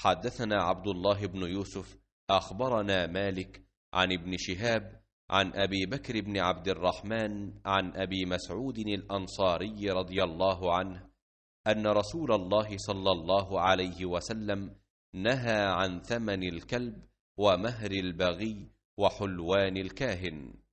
حدثنا عبد الله بن يوسف أخبرنا مالك عن ابن شهاب عن أبي بكر بن عبد الرحمن عن أبي مسعود الأنصاري رضي الله عنه أن رسول الله صلى الله عليه وسلم نهى عن ثمن الكلب ومهر البغي وحلوان الكاهن